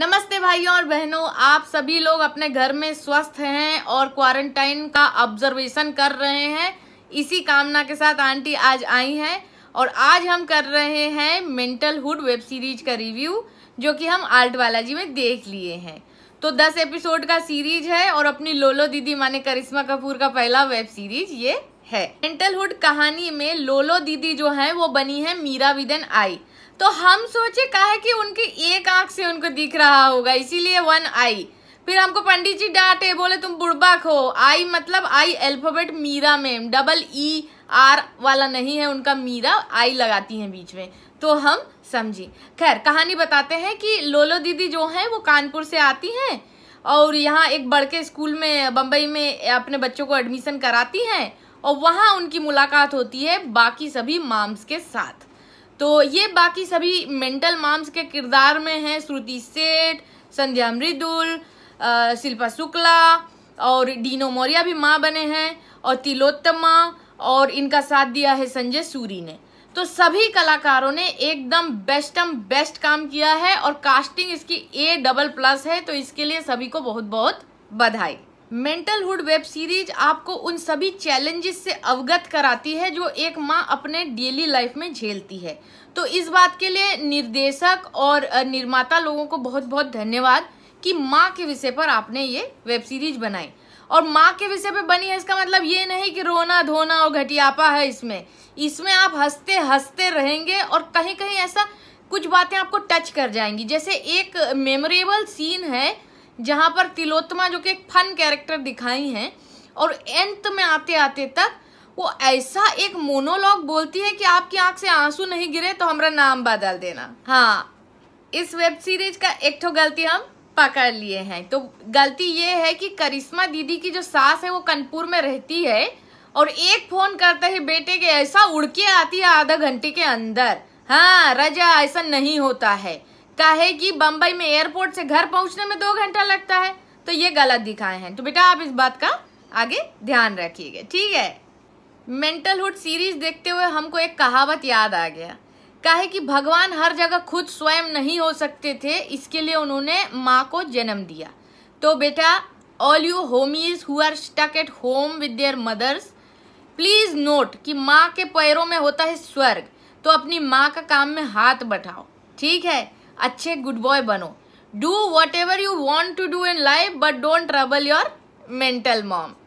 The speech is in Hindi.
नमस्ते भाइयों और बहनों आप सभी लोग अपने घर में स्वस्थ हैं और क्वारंटाइन का ऑब्जर्वेशन कर रहे हैं इसी कामना के साथ आंटी आज आई हैं और आज हम कर रहे हैं मेंटल हुड वेब सीरीज का रिव्यू जो कि हम आर्ट बालाजी में देख लिए हैं तो दस एपिसोड का सीरीज है और अपनी लोलो दीदी माने करिश्मा कपूर का पहला वेब सीरीज ये है मेंटल हुड कहानी में लोलो दीदी जो है वो बनी है मीरा विदन आई तो हम सोचे कहा कि उनकी एक आंख से उनको दिख रहा होगा इसीलिए वन आई फिर हमको पंडित जी डांटे बोले तुम बुड़बक हो आई मतलब आई अल्फाबेट मीरा में डबल ई आर वाला नहीं है उनका मीरा आई लगाती हैं बीच में तो हम समझी खैर कहानी बताते हैं कि लोलो दीदी जो हैं वो कानपुर से आती हैं और यहाँ एक बड़के स्कूल में बम्बई में अपने बच्चों को एडमिशन कराती हैं और वहाँ उनकी मुलाकात होती है बाकी सभी माम्स के साथ तो ये बाकी सभी मेंटल माम्स के किरदार में हैं श्रुति सेठ संध्या मृदुल शिल्पा शुक्ला और डीनो मौर्या भी माँ बने हैं और तिलोत्तमा और इनका साथ दिया है संजय सूरी ने तो सभी कलाकारों ने एकदम बेस्टम बेस्ट काम किया है और कास्टिंग इसकी ए डबल प्लस है तो इसके लिए सभी को बहुत बहुत बधाई मेंटलहुड वेब सीरीज आपको उन सभी चैलेंजेस से अवगत कराती है जो एक माँ अपने डेली लाइफ में झेलती है तो इस बात के लिए निर्देशक और निर्माता लोगों को बहुत बहुत धन्यवाद कि माँ के विषय पर आपने ये वेब सीरीज बनाई और माँ के विषय पर बनी है इसका मतलब ये नहीं कि रोना धोना और घटियापा है इसमें इसमें आप हंसते हंसते रहेंगे और कहीं कहीं ऐसा कुछ बातें आपको टच कर जाएंगी जैसे एक मेमोरेबल सीन है जहाँ पर तिलोत्तमा जो कि एक फन कैरेक्टर दिखाई हैं और अंत में आते आते तक वो ऐसा एक मोनोलॉग बोलती है कि आपकी आंख से आंसू नहीं गिरे तो हमारा नाम बदल देना हाँ इस वेब सीरीज का एक ठो गलती हम पकड़ लिए हैं तो गलती ये है कि करिश्मा दीदी की जो सास है वो कनपुर में रहती है और एक फोन करते ही बेटे के ऐसा उड़के आती है आधा घंटे के अंदर हाँ रजा ऐसा नहीं होता है कहे कि बम्बई में एयरपोर्ट से घर पहुंचने में दो घंटा लगता है तो ये गलत दिखाए हैं तो बेटा आप इस बात का आगे ध्यान रखिएगा ठीक है मेंटलहुड सीरीज देखते हुए हमको एक कहावत याद आ गया काहे कि भगवान हर जगह खुद स्वयं नहीं हो सकते थे इसके लिए उन्होंने माँ को जन्म दिया तो बेटा all you homies who are stuck at home with their mothers please note कि माँ के पैरों में होता है स्वर्ग तो अपनी माँ का काम में हाथ बैठाओ ठीक है अच्छे गुड बॉय बनो do whatever you want to do in life but don't trouble your mental mom